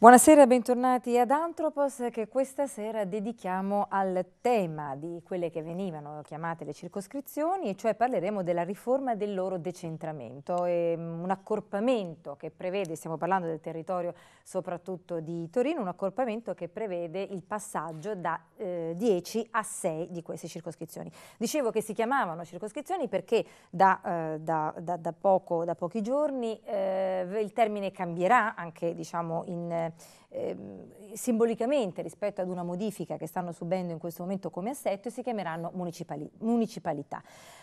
Buonasera bentornati ad Antropos che questa sera dedichiamo al tema di quelle che venivano chiamate le circoscrizioni e cioè parleremo della riforma del loro decentramento, e, mm, un accorpamento che prevede, stiamo parlando del territorio soprattutto di Torino, un accorpamento che prevede il passaggio da eh, 10 a 6 di queste circoscrizioni. Dicevo che si chiamavano circoscrizioni perché da, eh, da, da, da poco, pochi giorni eh, il termine cambierà anche diciamo in Ehm, simbolicamente rispetto ad una modifica che stanno subendo in questo momento come assetto e si chiameranno municipali municipalità.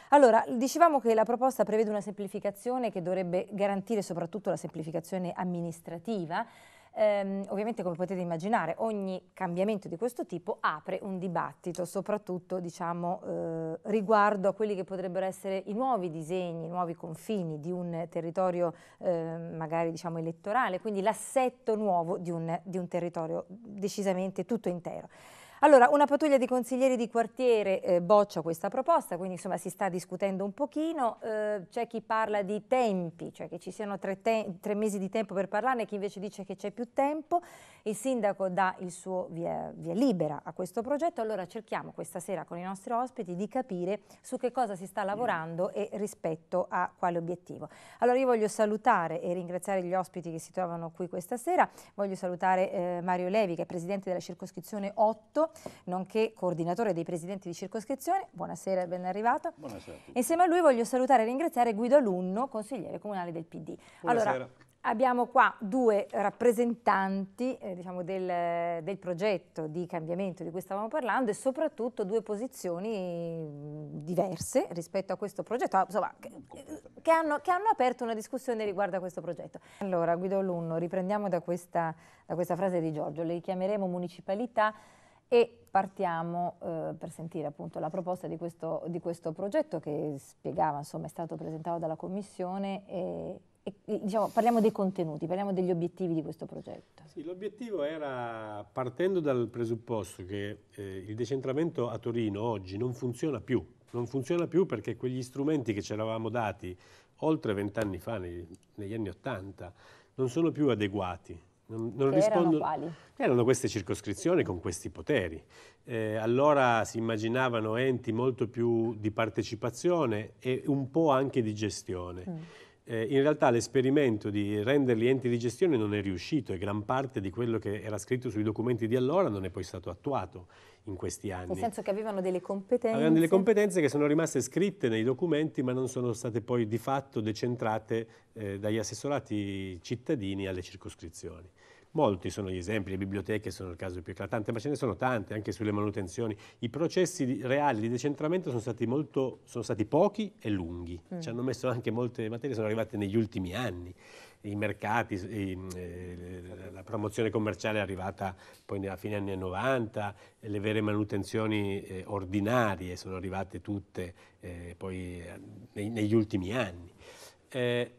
Allora, dicevamo che la proposta prevede una semplificazione che dovrebbe garantire soprattutto la semplificazione amministrativa, Ehm, ovviamente come potete immaginare ogni cambiamento di questo tipo apre un dibattito, soprattutto diciamo, eh, riguardo a quelli che potrebbero essere i nuovi disegni, i nuovi confini di un territorio eh, magari diciamo, elettorale, quindi l'assetto nuovo di un, di un territorio decisamente tutto intero. Allora, una pattuglia di consiglieri di quartiere eh, boccia questa proposta, quindi insomma si sta discutendo un pochino, eh, c'è chi parla di tempi, cioè che ci siano tre, tre mesi di tempo per parlarne, chi invece dice che c'è più tempo, il sindaco dà il suo via, via libera a questo progetto, allora cerchiamo questa sera con i nostri ospiti di capire su che cosa si sta lavorando e rispetto a quale obiettivo. Allora io voglio salutare e ringraziare gli ospiti che si trovano qui questa sera, voglio salutare eh, Mario Levi che è presidente della circoscrizione 8, nonché coordinatore dei presidenti di circoscrizione, buonasera e ben arrivato. Buonasera a Insieme a lui voglio salutare e ringraziare Guido Alunno, consigliere comunale del PD. Buonasera. Allora, Abbiamo qua due rappresentanti eh, diciamo del, del, progetto di cambiamento di cui stavamo parlando e soprattutto due posizioni diverse rispetto a questo progetto, ah, insomma, che, che, hanno, che, hanno, aperto una discussione riguardo a questo progetto. Allora Guido Lunno, riprendiamo da questa, da questa frase di Giorgio, le chiameremo municipalità e partiamo eh, per sentire appunto la proposta di questo, di questo progetto che spiegava, insomma è stato presentato dalla Commissione e, Diciamo, parliamo dei contenuti, parliamo degli obiettivi di questo progetto. Sì, l'obiettivo era, partendo dal presupposto che eh, il decentramento a Torino oggi non funziona più, non funziona più perché quegli strumenti che ci eravamo dati oltre vent'anni fa, nei, negli anni Ottanta, non sono più adeguati. Non, non cioè, rispondono, erano, erano queste circoscrizioni con questi poteri. Eh, allora si immaginavano enti molto più di partecipazione e un po' anche di gestione. Mm eh, in realtà l'esperimento di renderli enti di gestione non è riuscito e gran parte di quello che era scritto sui documenti di allora non è poi stato attuato in questi anni. Nel senso che avevano delle competenze. Avevano delle competenze che sono rimaste scritte nei documenti ma non sono state poi di fatto decentrate eh, dagli assessorati cittadini alle circoscrizioni. Molti sono gli esempi, le biblioteche sono il caso più eclatante, ma ce ne sono tante, anche sulle manutenzioni. I processi reali di decentramento sono stati, molto, sono stati pochi e lunghi. Mm. Ci hanno messo anche molte materie, sono arrivate negli ultimi anni i mercati, i, mm, eh, la promozione commerciale è arrivata poi a fine anni 90, le vere manutenzioni eh, ordinarie sono arrivate tutte eh, poi eh, nei, negli ultimi anni. Eh,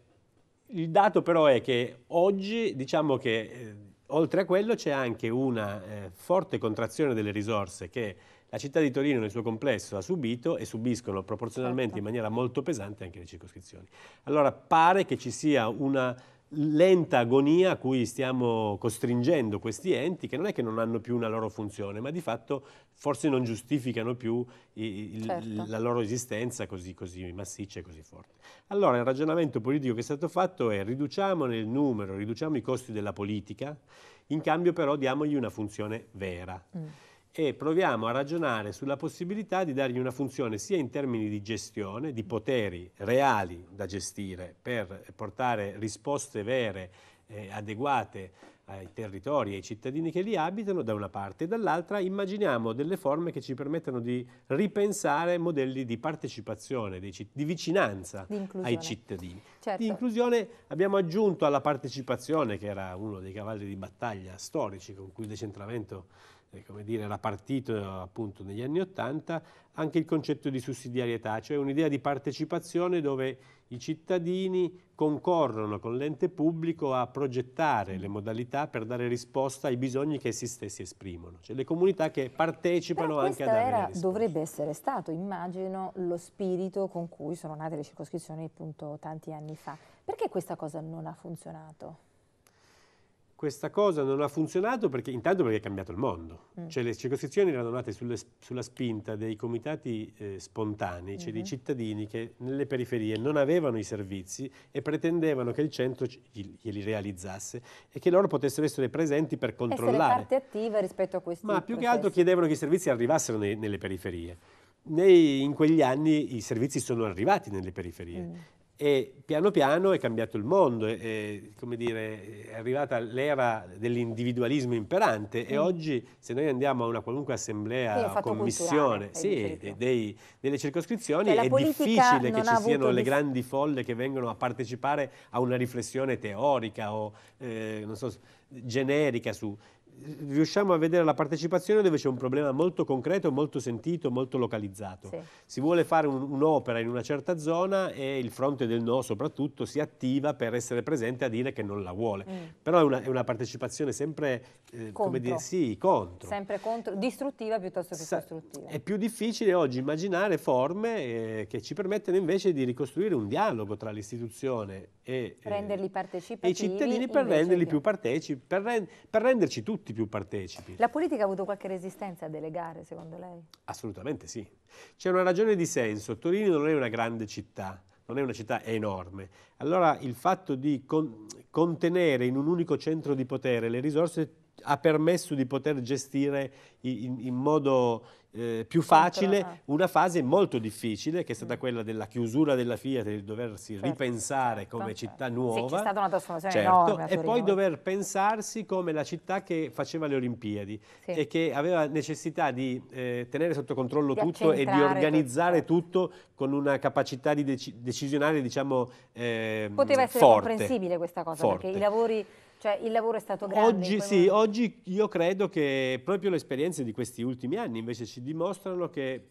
il dato però è che oggi diciamo che eh, Oltre a quello c'è anche una eh, forte contrazione delle risorse che la città di Torino nel suo complesso ha subito e subiscono proporzionalmente certo. in maniera molto pesante anche le circoscrizioni. Allora pare che ci sia una lenta agonia a cui stiamo costringendo questi enti, che non è che non hanno più una loro funzione, ma di fatto forse non giustificano più il, certo. la loro esistenza così, così, massiccia e così forte. Allora il ragionamento politico che è stato fatto è riduciamo nel numero, riduciamo i costi della politica, in cambio però diamogli una funzione vera. Mm e proviamo a ragionare sulla possibilità di dargli una funzione sia in termini di gestione, di poteri reali da gestire per portare risposte vere, eh, adeguate ai territori e ai cittadini che li abitano da una parte e dall'altra immaginiamo delle forme che ci permettano di ripensare modelli di partecipazione, di, di vicinanza di ai cittadini. Certo. Di inclusione abbiamo aggiunto alla partecipazione che era uno dei cavalli di battaglia storici con cui il decentramento eh, come dire, era partito eh, appunto negli anni Ottanta, anche il concetto di sussidiarietà, cioè un'idea di partecipazione dove i cittadini concorrono con l'ente pubblico a progettare le modalità per dare risposta ai bisogni che essi stessi esprimono, cioè le comunità che partecipano Però anche a dare era, dovrebbe essere stato, immagino, lo spirito con cui sono nate le circoscrizioni appunto tanti anni fa. Perché questa cosa non ha funzionato? questa cosa non ha funzionato perché intanto perché è cambiato il mondo, mm. cioè le circoscrizioni erano nate sulle, sulla spinta dei comitati eh, spontanei, cioè mm -hmm. dei mhm. cittadini che nelle periferie non avevano i servizi e pretendevano che il centro glieli realizzasse e che loro potessero essere presenti per controllare. Essere parte attiva rispetto a questi Ma più che altro chiedevano che i servizi arrivassero nei, nelle periferie. Nei, in quegli anni i servizi sono arrivati nelle periferie mm. E piano piano è cambiato il mondo, è, dire, è arrivata l'era dell'individualismo imperante mm. e oggi se noi andiamo a una qualunque assemblea o commissione sì, dei, delle circoscrizioni cioè, è difficile che ci siano le grandi folle che vengono a partecipare a una riflessione teorica o eh, so, generica su riusciamo a vedere la partecipazione dove c'è un problema molto concreto, molto sentito, molto localizzato. Sì. Si vuole fare un'opera in una certa zona e il fronte del no soprattutto si attiva per essere presente a dire che non la vuole. Mm. Però è una, è una, partecipazione sempre, eh, come dire, sì, contro. Sempre contro, distruttiva piuttosto che Sa costruttiva. È più difficile oggi immaginare forme eh, che ci permettano invece di ricostruire un dialogo tra l'istituzione e, eh, e, i cittadini per renderli più partecipi, per, rend per renderci tutti tutti più partecipi. La politica ha avuto qualche resistenza a delegare, secondo lei? Assolutamente sì. C'è una ragione di senso. Torino non è una grande città, non è una città enorme. Allora il fatto di con contenere in un unico centro di potere le risorse ha permesso di poter gestire in, in modo eh, più facile una fase molto difficile che è stata mm. quella della chiusura della Fiat del doversi certo, ripensare certo, come certo. città nuova sì, c'è stata una trasformazione certo, enorme e poi dover pensarsi come la città che faceva le Olimpiadi sì. e che aveva necessità di eh, tenere sotto controllo di tutto e di organizzare tutto. tutto, con una capacità di dec decisionale diciamo eh, poteva essere forte, comprensibile questa cosa forte. perché i lavori cioè il lavoro è stato grande? Oggi sì, momento. oggi io credo che proprio le esperienze di questi ultimi anni invece ci dimostrano che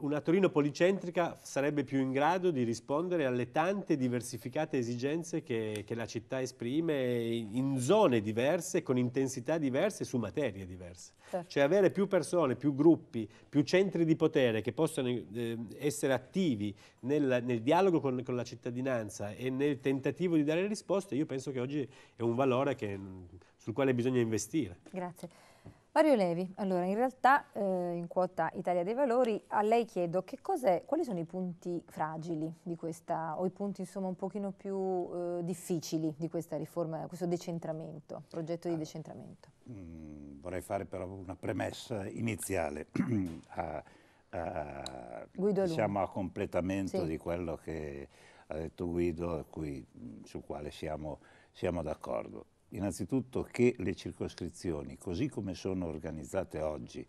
una Torino policentrica sarebbe più in grado di rispondere alle tante diversificate esigenze che, che la città esprime in zone diverse, con intensità diverse, su materie diverse. Certo. Cioè avere più persone, più gruppi, più centri di potere che possano eh, essere attivi nel, nel dialogo con, con, la cittadinanza e nel tentativo di dare risposte, io penso che oggi è un valore che, mm, sul quale bisogna investire. Grazie. Mario Levi, allora in realtà eh, in quota Italia dei Valori a lei chiedo quali sono i punti fragili di questa, o i punti insomma un pochino più eh, difficili di questa riforma, questo decentramento, progetto di ah. decentramento. Mm, vorrei fare però una premessa iniziale. a, a, siamo a completamento sì. di quello che ha detto Guido, cui, sul quale siamo, siamo d'accordo innanzitutto che le circoscrizioni, così come sono organizzate oggi,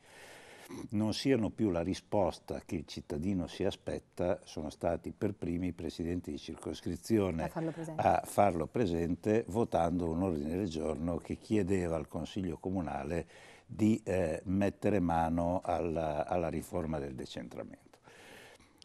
non siano più la risposta che il cittadino si aspetta, sono stati per primi i presidenti di circoscrizione a farlo presente, a farlo presente votando un ordine del giorno che chiedeva al Consiglio Comunale di eh, mettere mano alla, alla, riforma del decentramento.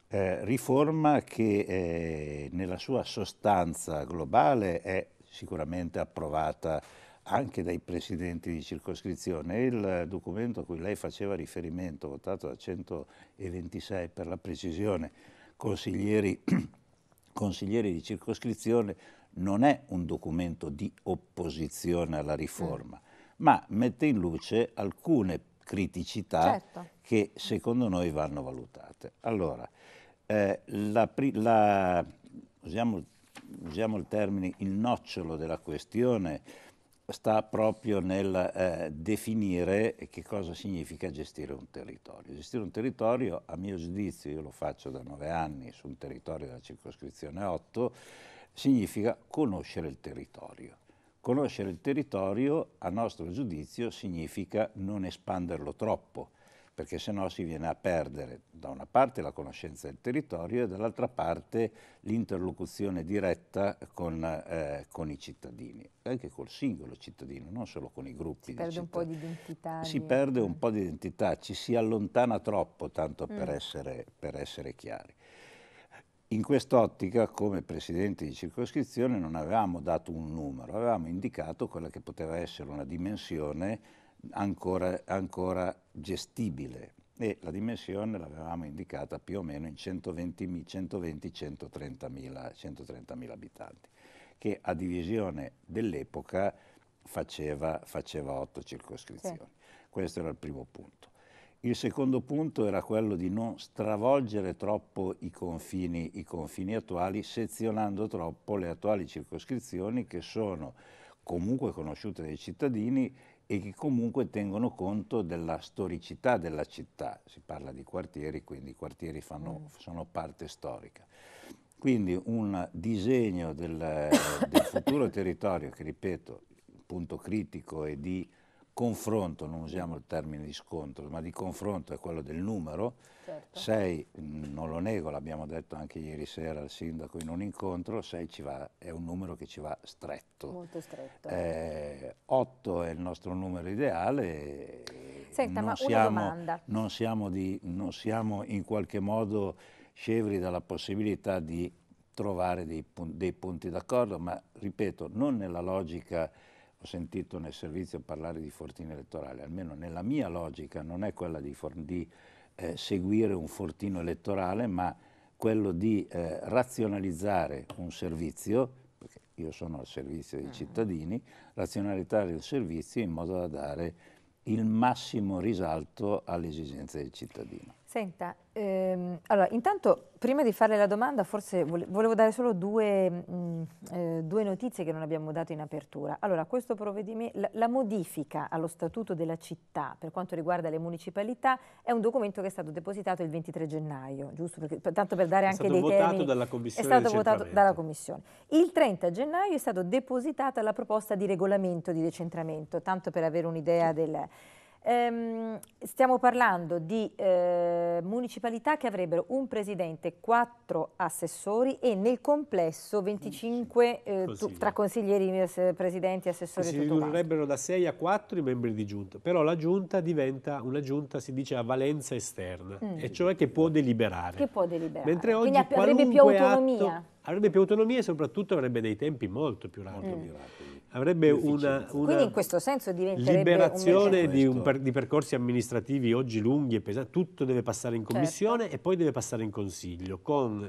Eh, riforma che eh, nella sua sostanza globale è sicuramente approvata anche dai presidenti di circoscrizione. Il documento a cui lei faceva riferimento, votato da 126 per la precisione, consiglieri, consiglieri di circoscrizione, non è un documento di opposizione alla riforma, mm. ma mette in luce alcune criticità certo. che secondo noi vanno valutate. Allora, eh, la, la, usiamo usiamo il termine, il nocciolo della questione sta proprio nel eh, definire che cosa significa gestire un territorio. Gestire un territorio, a mio giudizio, io lo faccio da nove anni su un territorio della circoscrizione 8, significa conoscere il territorio. Conoscere il territorio, a nostro giudizio, significa non espanderlo troppo, perché se no si viene a perdere da una parte la conoscenza del territorio e dall'altra parte l'interlocuzione diretta con, eh, con, i cittadini, anche col singolo cittadino, non solo con i gruppi. Si perde un po' di identità. Si via. perde un po' di identità, ci si allontana troppo, tanto mm. per, essere, per essere chiari. In quest'ottica, come presidente di circoscrizione, non avevamo dato un numero, avevamo indicato quella che poteva essere una dimensione ancora, ancora gestibile e la dimensione l'avevamo indicata più o meno in 120-130 mila, abitanti, che a divisione dell'epoca faceva, faceva 8 circoscrizioni. Sì. Questo era il primo punto. Il secondo punto era quello di non stravolgere troppo i confini, i confini attuali, sezionando troppo le attuali circoscrizioni che sono comunque conosciute dai cittadini e che comunque tengono conto della storicità della città. Si parla di quartieri, quindi i quartieri fanno, mm. sono parte storica. Quindi un disegno del, del futuro territorio che, ripeto, punto critico è di confronto, non usiamo il termine di scontro, ma di confronto è quello del numero. Certo. Sei, non lo nego, l'abbiamo detto anche ieri sera al sindaco in un incontro, 6 è un numero che ci va stretto. Molto stretto. 8 eh, è il nostro numero ideale. Senta, non, siamo, non, siamo di, non siamo in qualche modo scevri dalla possibilità di trovare dei, dei punti d'accordo, ma ripeto, non nella logica ho sentito nel servizio parlare di fortino elettorale, almeno nella mia logica non è quella di, di eh, seguire un fortino elettorale, ma quello di eh, razionalizzare un servizio, perché io sono al servizio dei mm-hmm. cittadini, razionalizzare il servizio in modo da dare il massimo risalto alle esigenze del cittadino. Senta, ehm, allora intanto prima di farle la domanda forse volevo dare solo due, mh, mm, eh, due notizie che non abbiamo dato in apertura. Allora, questo la, la, modifica allo statuto della città per quanto riguarda le municipalità è un documento che è stato depositato il 23 gennaio, giusto? Perché, tanto per dare è anche dei termini. È stato votato dalla Commissione. Il 30 gennaio è stata depositata la proposta di regolamento di decentramento, tanto per avere un'idea del Ehm, stiamo parlando di eh, municipalità che avrebbero un presidente, quattro assessori e nel complesso 25 eh, tu, tra consiglieri, eh, presidenti, assessori. Si ridurrebbero da 6 a 4 i membri di giunta, però la giunta diventa una giunta, si dice, a valenza esterna, mm. e cioè che può deliberare. Che può deliberare. Mentre Quindi avrebbe più autonomia. Atto, avrebbe più autonomia e soprattutto avrebbe dei tempi molto più rapidi. Mm avrebbe una, una in questo senso liberazione un di, un per, di, percorsi amministrativi oggi lunghi e pesanti. Tutto deve passare in certo. commissione certo. e poi deve passare in consiglio con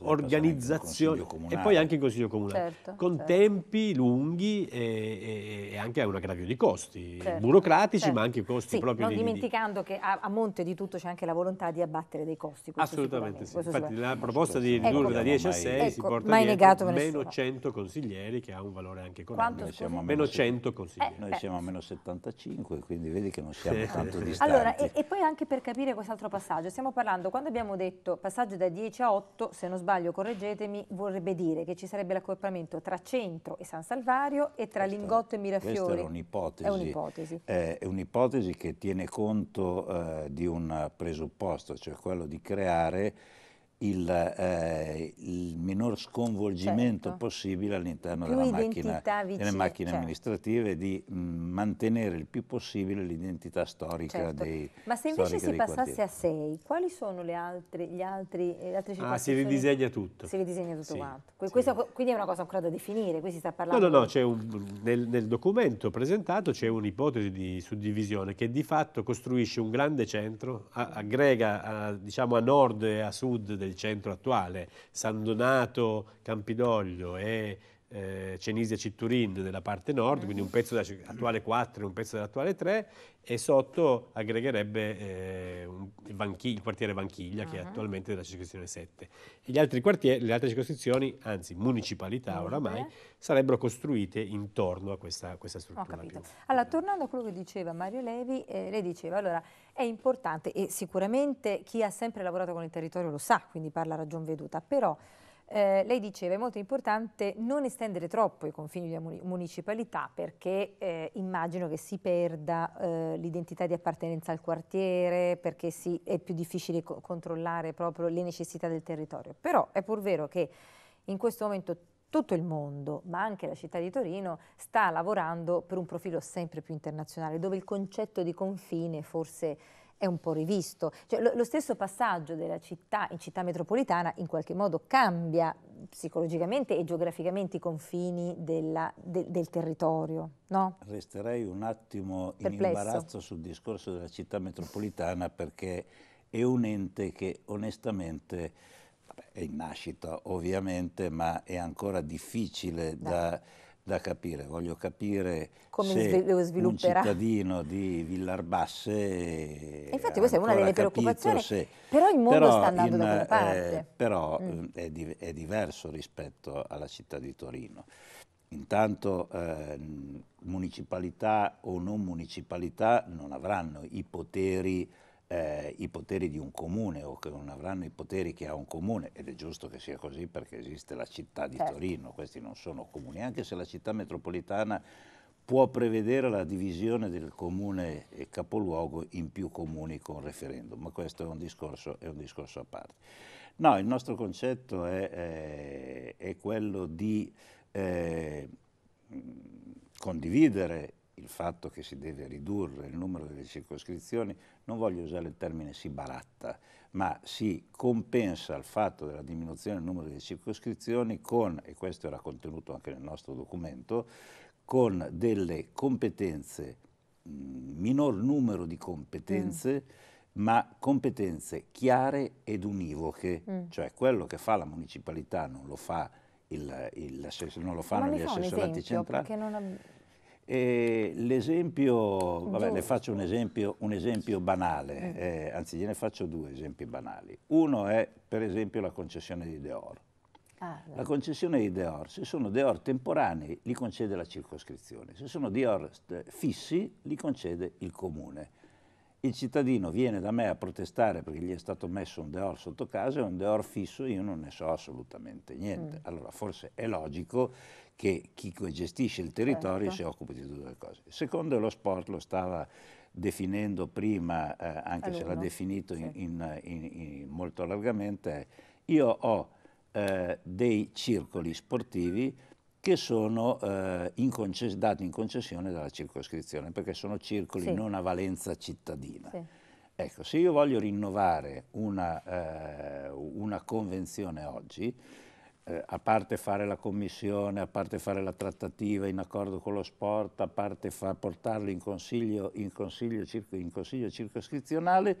organizzazioni e poi anche in consiglio comunale certo, con certo. tempi lunghi e, e, anche un aggravio di costi certo, burocratici certo. ma anche costi sì, proprio non di, dimenticando che a, a, monte di tutto c'è anche la volontà di abbattere dei costi assolutamente sì. infatti la proposta di ecco, ridurre ecco, da 10 a 6 ecco, si porta mai negato meno 100 consiglieri che ha un valore anche economico Quanto quanto? Noi siamo meno 100 così. Eh, Noi beh. siamo a meno 75, quindi vedi che non siamo sì. tanto distanti. Allora, e, e, poi anche per capire quest'altro passaggio, stiamo parlando, quando abbiamo detto passaggio da 10 a 8, se non sbaglio, correggetemi, vorrebbe dire che ci sarebbe l'accorpamento tra Centro e San Salvario e tra questo, Lingotto e Mirafiori. Questa era un'ipotesi. È un'ipotesi. Eh, è un'ipotesi che tiene conto eh, di un presupposto, cioè quello di creare il, eh, il, minor sconvolgimento certo. possibile all'interno della macchina, delle macchine certo. amministrative di mh, mm, mantenere il più possibile l'identità storica certo. dei Ma se invece si passasse quartieri. a 6, quali sono le altre, gli altri, eh, le altre ah, si ridisegna tutto. Si ridisegna tutto sì, quanto. Que sì. questo, quindi è una cosa ancora da definire, qui si sta parlando... No, no, no, un, nel, nel documento presentato c'è un'ipotesi di suddivisione che di fatto costruisce un grande centro, aggrega a, diciamo a nord e a sud del il centro attuale, San Donato Campidoglio e eh, Cenisia Citturin della parte nord, quindi un pezzo dell'attuale 4 e un pezzo dell'attuale 3 e sotto aggregherebbe eh, un, il, il, quartiere Vanchiglia uh -huh. che è ah. attualmente della circoscrizione 7. E gli altri quartieri, le altre circoscrizioni, anzi municipalità uh -huh. oramai, sarebbero costruite intorno a questa, questa struttura. Allora, tornando a quello che diceva Mario Levi, eh, lei diceva allora è importante e sicuramente chi ha sempre lavorato con il territorio lo sa, quindi parla ragion veduta, però eh, lei diceva è molto importante non estendere troppo i confini della municipalità perché eh, immagino che si perda eh, l'identità di appartenenza al quartiere, perché si, è più difficile co controllare proprio le necessità del territorio. Però è pur vero che in questo momento tutto il mondo, ma anche la città di Torino, sta lavorando per un profilo sempre più internazionale, dove il concetto di confine forse è un po' rivisto. Cioè, lo, lo, stesso passaggio della città in città metropolitana in qualche modo cambia psicologicamente e geograficamente i confini della, de, del territorio. No? Resterei un attimo Perplesso. in imbarazzo sul discorso della città metropolitana perché è un ente che onestamente vabbè, è in nascita ovviamente, ma è ancora difficile da, da da capire, voglio capire come se un cittadino di Villarbasse infatti questa è una delle preoccupazioni se, però il mondo però sta andando in, da quella eh, parte eh, però mm. mm. è, di, è, diverso rispetto alla città di Torino intanto eh, municipalità o non municipalità non avranno i poteri eh, i poteri di un comune o che non avranno i poteri che ha un comune, ed è giusto che sia così perché esiste la città di certo. Torino, questi non sono comuni, anche se la città metropolitana può prevedere la divisione del comune e capoluogo in più comuni con referendum, ma questo è un discorso, è un discorso a parte. No, il nostro concetto è, è, eh, è quello di eh, condividere il fatto che si deve ridurre il numero delle circoscrizioni, non voglio usare il termine si baratta, ma si compensa il fatto della diminuzione del numero delle circoscrizioni con, e questo era contenuto anche nel nostro documento, con delle competenze, minor numero di competenze, mm. ma competenze chiare ed univoche, mm. cioè quello che fa la municipalità non lo fa il, il, non lo fanno gli assessorati esempio, centrali l'esempio, vabbè, le faccio un esempio, un esempio banale, eh. eh, anzi gliene faccio due esempi banali. Uno è per esempio la concessione di Deor. Ah, la concessione di Deor, se sono Deor temporanei li concede la circoscrizione, se sono Deor eh, fissi li concede il comune. Il cittadino viene da me a protestare perché gli è stato messo un Deor sotto casa e un Deor fisso io non ne so assolutamente niente. Mm. Allora forse è logico che chi gestisce il territorio certo. si occupa di tutte le cose. Secondo lo sport lo stava definendo prima, eh, anche Alunno. se l'ha definito in, in, in, molto largamente, io ho eh, dei circoli sportivi che sono eh, in dati in concessione dalla circoscrizione, perché sono circoli sì. non a valenza cittadina. Sì. Ecco, se io voglio rinnovare una, eh, una convenzione oggi, eh, a parte fare la commissione, a parte fare la trattativa in accordo con lo sport, a parte portarlo in consiglio, in, consiglio, in consiglio circoscrizionale,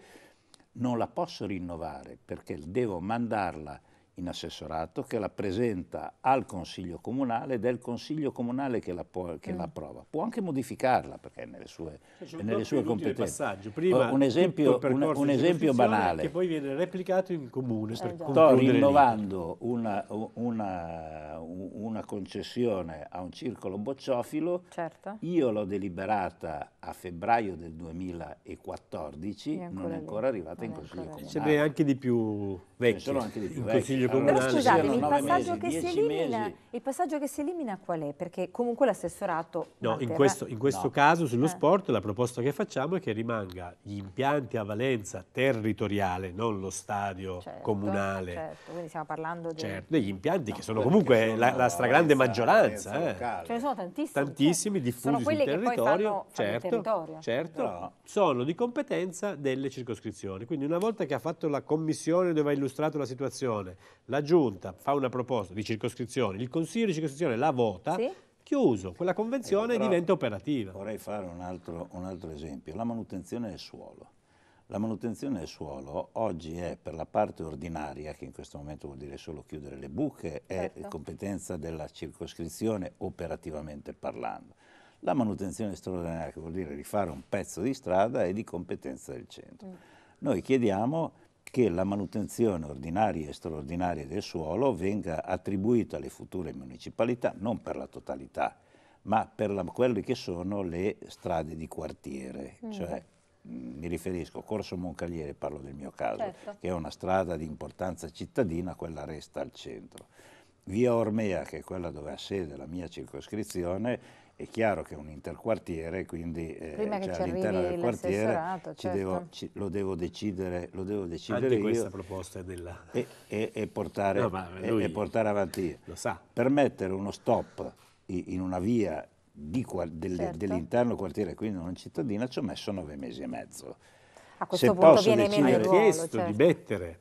non la posso rinnovare perché devo mandarla in assessorato che la presenta al Consiglio Comunale ed è il Consiglio Comunale che la, può, che mm. la approva. Può anche modificarla perché è nelle sue, cioè, è nelle sue competenze. Prima, un esempio, un, un esempio banale. Che poi viene replicato in Comune. Eh, sto rinnovando una, una, una, concessione a un circolo bocciofilo. Certo. Io l'ho deliberata a febbraio del 2014, non è ancora lì. arrivata non in Consiglio Comunale. Ce n'è anche di più vecchio. Ce anche di più vecchi consiglio comunale. Però scusatemi, il passaggio, mesi, che si elimina, il passaggio che si elimina qual è? Perché comunque l'assessorato... No, in questo, eh. in questo no. caso sullo eh. sport la proposta che facciamo è che rimanga gli impianti a valenza territoriale, non lo stadio certo, comunale. Certo, quindi stiamo parlando di... Certo, degli impianti no, che sono comunque sono la, la, stragrande valenza, maggioranza. eh. Ce ne sono tantissimi. Cioè, tantissimi, certo. diffusi sono sul territorio. Fanno, certo, territorio. certo no. sono di competenza delle circoscrizioni. Quindi una volta che ha fatto la commissione dove ha illustrato la situazione, la Giunta fa una proposta di circoscrizione, il Consiglio di circoscrizione la vota, sì? chiuso, quella convenzione eh, diventa operativa. Vorrei fare un altro, un altro esempio, la manutenzione del suolo. La manutenzione del suolo oggi è per la parte ordinaria, che in questo momento vuol dire solo chiudere le buche, certo. è competenza della circoscrizione operativamente parlando. La manutenzione straordinaria, che vuol dire rifare un pezzo di strada, è di competenza del centro. Mm. Noi chiediamo che la manutenzione ordinaria e straordinaria del suolo venga attribuita alle future municipalità, non per la totalità, ma per la, quelle che sono le strade di quartiere, mm. cioè mm, mi riferisco a Corso Moncaliere, parlo del mio caso, certo. che è una strada di importanza cittadina, quella resta al centro. Via Ormea, che è quella dove ha sede la mia circoscrizione, è chiaro che è un interquartiere, quindi eh, cioè, all'interno del quartiere certo. ci devo, certo. ci, lo devo decidere, lo devo decidere Anche io. questa proposta è della... E, e, e, portare, no, e, portare, avanti. Lo sa. Permettere uno stop in una via di, del, certo. dell'interno quartiere, quindi non cittadina, ci ho messo nove mesi e mezzo. A questo Se punto viene meno il ruolo, chiesto certo. di mettere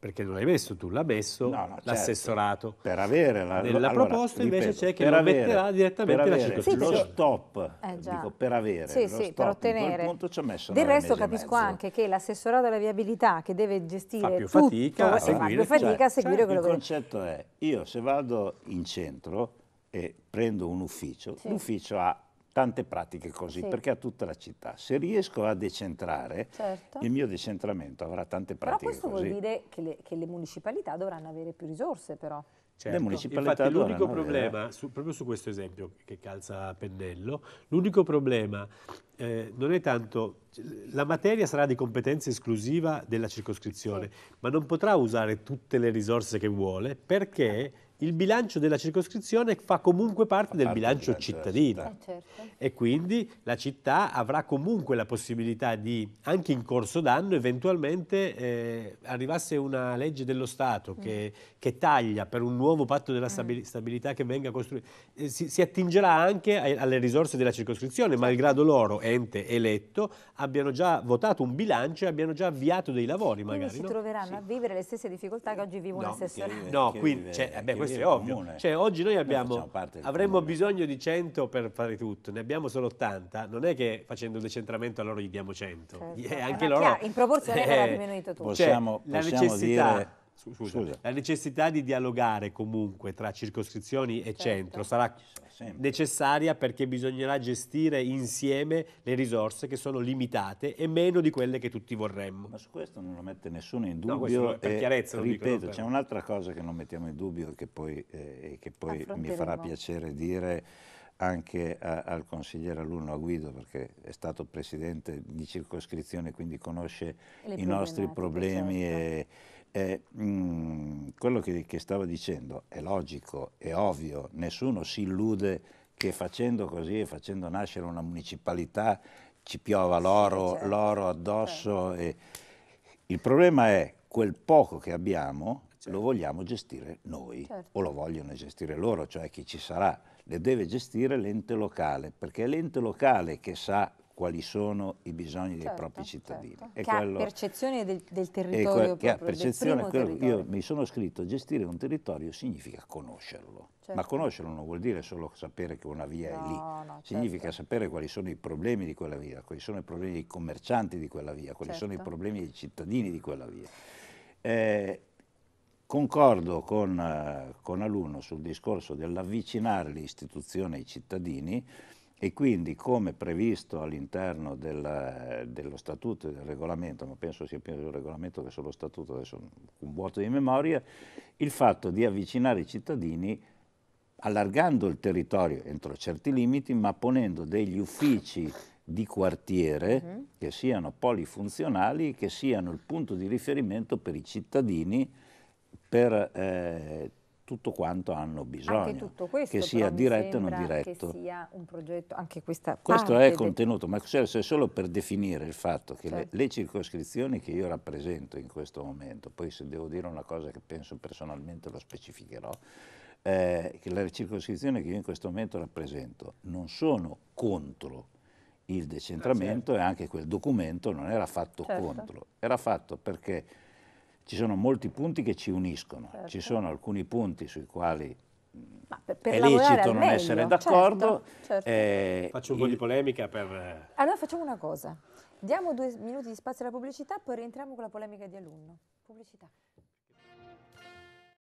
perché non l'hai messo tu, l'ha messo no, no, certo. l'assessorato. Certo. Per avere la, Nella allora, proposta invece c'è che lo metterà direttamente avere, la Sì, lo stop, eh, dico, per avere, sì, sì, per ottenere. Punto ci ha messo Del resto capisco anche che l'assessorato alla viabilità che deve gestire fa più tutto, fatica a seguire, fa più fatica cioè, a certo. seguire cioè, quello che... Il concetto è, io se vado in centro e prendo un ufficio, l'ufficio ha tante pratiche così, sì. perché a tutta la città. Se riesco a decentrare, certo. il mio decentramento avrà tante pratiche così. Però questo così. vuol dire che le, che le municipalità dovranno avere più risorse però. Certo. Le municipalità Infatti l'unico problema, su, proprio su questo esempio che calza a pennello, l'unico problema eh, non è tanto, la materia sarà di competenza esclusiva della circoscrizione, sì. ma non potrà usare tutte le risorse che vuole perché il bilancio della circoscrizione fa comunque parte, del bilancio cittadino eh, certo. e quindi la città avrà comunque la possibilità di, anche in corso d'anno, eventualmente eh, arrivasse una legge dello Stato che, mm. che, taglia per un nuovo patto della mm. stabilità che venga costruito, eh, si, si, attingerà anche alle risorse della circoscrizione, certo. malgrado loro, ente eletto, abbiano già votato un bilancio e abbiano già avviato dei lavori magari. Quindi si no? troveranno sì. a vivere le stesse difficoltà che oggi vivono no, assessori. No, qui, cioè, beh, questo questo è ovvio. Comune. Cioè, oggi noi eh, abbiamo, noi avremmo comune. bisogno di 100 per fare tutto, ne abbiamo solo 80. Non è che facendo il decentramento a loro gli diamo 100. Certo. Eh, anche loro... Chiaro, in proporzione eh, verrà diminuito tutto. Possiamo, cioè, possiamo dire Scusa, Scusa. La necessità di dialogare comunque tra circoscrizioni e certo. centro sarà necessaria perché bisognerà gestire insieme le risorse che sono limitate e meno di quelle che tutti vorremmo. Ma su questo non lo mette nessuno in dubbio. No, per chiarezza, ripeto, c'è un'altra cosa che non mettiamo in dubbio e che poi, eh, che poi mi farà piacere dire anche a, al consigliere alunno a Guido perché è stato presidente di circoscrizione quindi conosce i nostri problemi e, certo. Eh, mh, mm, quello che, che, stava dicendo è logico, è ovvio, nessuno si illude che facendo così e facendo nascere una municipalità ci piova l'oro, certo. addosso. Certo. E... Il problema è quel poco che abbiamo certo. lo vogliamo gestire noi certo. o lo vogliono gestire loro, cioè chi ci sarà. Le deve gestire l'ente locale, perché è l'ente locale che sa quali sono i bisogni certo, dei propri certo. cittadini. Certo. E che quello, ha percezione del, del territorio. Quel, che ha percezione, quello, territorio. io mi sono scritto, gestire un territorio significa conoscerlo. Certo. Ma conoscerlo non vuol dire solo sapere che una via no, è lì, no, certo. significa sapere quali sono i problemi di quella via, quali sono i problemi dei commercianti di quella via, quali sono i certo. problemi dei cittadini di quella via. Eh, concordo con, eh, con Aluno sul discorso dell'avvicinare le istituzioni ai cittadini, e quindi come previsto all'interno dello statuto e del regolamento, ma penso sia più il regolamento che solo statuto, adesso un vuoto di memoria, il fatto di avvicinare i cittadini allargando il territorio entro certi limiti, ma ponendo degli uffici di quartiere mhm. che siano polifunzionali, che siano il punto di riferimento per i cittadini per eh, tutto quanto hanno bisogno, questo, che sia diretto o non diretto. Che sia un progetto, anche questa Questo è contenuto, del... ma cioè, serve solo per definire il fatto che certo. le, le, circoscrizioni che io rappresento in questo momento, poi se devo dire una cosa che penso personalmente lo specificherò, eh, che le circoscrizioni che io in questo momento rappresento non sono contro il decentramento certo. e anche quel documento non era fatto certo. contro, era fatto perché ci sono molti punti che ci uniscono, certo. ci sono alcuni punti sui quali per, per è lecito non meglio, essere d'accordo. Certo, certo. eh, Faccio un po' di polemica per... Eh, allora facciamo una cosa, diamo due minuti di spazio alla pubblicità, poi rientriamo con la polemica di alunno. Pubblicità.